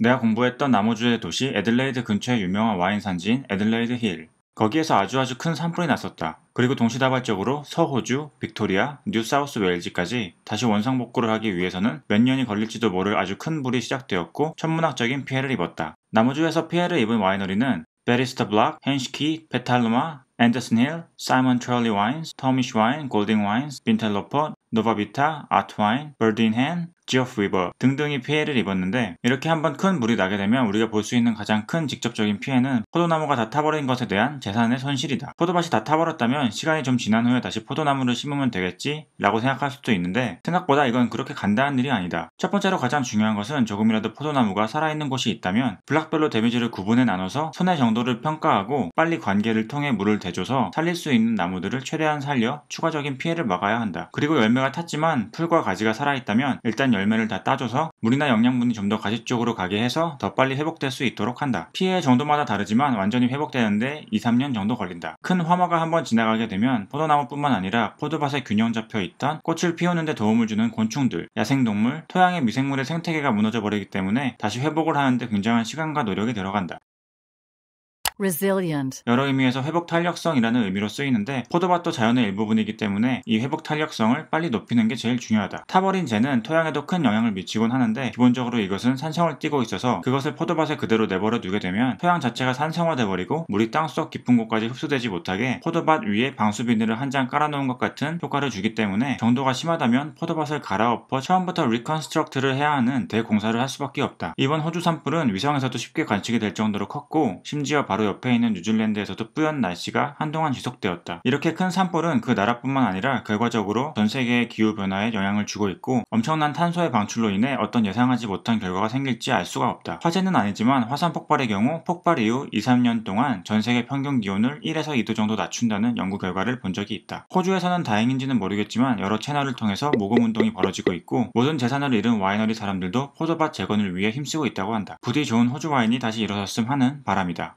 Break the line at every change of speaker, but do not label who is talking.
내가 공부했던 남호주의 도시 에들레이드 근처의 유명한 와인 산지인 에들레이드 힐. 거기에서 아주 아주 큰 산불이 났었다. 그리고 동시다발적으로 서호주, 빅토리아, 뉴 사우스 웨일즈까지 다시 원상복구를 하기 위해서는 몇 년이 걸릴지도 모를 아주 큰 불이 시작되었고 천문학적인 피해를 입었다. 남호주에서 피해를 입은 와이너리는 베리스터 블락, 헨시키, 페탈루마 앤더슨 힐, 사이먼 트롤리 와인스, 터미쉬 와인, 골딩 와인스, 빈텔로퍼, 노바비타, 아트와인, 버딘헨, 지오프 리버 등등이 피해를 입었는데 이렇게 한번 큰 물이 나게 되면 우리가 볼 수 있는 가장 큰 직접적인 피해는 포도나무가 다 타버린 것에 대한 재산의 손실이다. 포도밭이 다 타버렸다면 시간이 좀 지난 후에 다시 포도나무를 심으면 되겠지 라고 생각할 수도 있는데 생각보다 이건 그렇게 간단한 일이 아니다. 첫 번째로 가장 중요한 것은 조금이라도 포도나무가 살아있는 곳이 있다면 블락별로 데미지를 구분해 나눠서 손해 정도를 평가하고 빨리 관계를 통해 물을 대줘서 살릴 수 있는 나무들을 최대한 살려 추가적인 피해를 막아야 한다. 그리고 열매가 탔지만 풀과 가지가 살아있다면 일단 열 열매를 다 따줘서 물이나 영양분이 좀 더 가시 쪽으로 가게 해서 더 빨리 회복될 수 있도록 한다. 피해 정도마다 다르지만 완전히 회복되는데 2, 3년 정도 걸린다. 큰 화마가 한번 지나가게 되면 포도나무뿐만 아니라 포도밭에 균형 잡혀 있던 꽃을 피우는데 도움을 주는 곤충들, 야생동물, 토양의 미생물의 생태계가 무너져 버리기 때문에 다시 회복을 하는데 굉장한 시간과 노력이 들어간다. resilient. 여러 의미에서 회복 탄력성이라는 의미로 쓰이는데 포도밭도 자연의 일부분이기 때문에 이 회복 탄력성을 빨리 높이는 게 제일 중요하다. 타버린 재는 토양에도 큰 영향을 미치곤 하는데 기본적으로 이것은 산성을 띠고 있어서 그것을 포도밭에 그대로 내버려 두게 되면 토양 자체가 산성화돼 버리고 물이 땅속 깊은 곳까지 흡수되지 못하게 포도밭 위에 방수 비닐을 한 장 깔아놓은 것 같은 효과를 주기 때문에 정도가 심하다면 포도밭을 갈아엎어 처음부터 리컨스트럭트를 해야 하는 대공사를 할 수밖에 없다. 이번 호주 산불은 위성에서도 쉽게 관측이 될 정도로 컸고 심지어 바로 옆에 있는 뉴질랜드에서도 뿌연 날씨가 한동안 지속되었다. 이렇게 큰 산불은 그 나라뿐만 아니라 결과적으로 전 세계의 기후 변화에 영향을 주고 있고 엄청난 탄소의 방출로 인해 어떤 예상하지 못한 결과가 생길지 알 수가 없다. 화재는 아니지만 화산 폭발의 경우 폭발 이후 2, 3년 동안 전 세계 평균 기온을 1에서 2도 정도 낮춘다는 연구 결과를 본 적이 있다. 호주에서는 다행인지는 모르겠지만 여러 채널을 통해서 모금 운동이 벌어지고 있고 모든 재산을 잃은 와이너리 사람들도 포도밭 재건을 위해 힘쓰고 있다고 한다. 부디 좋은 호주 와인이 다시 일어섰음 하는 바람이다.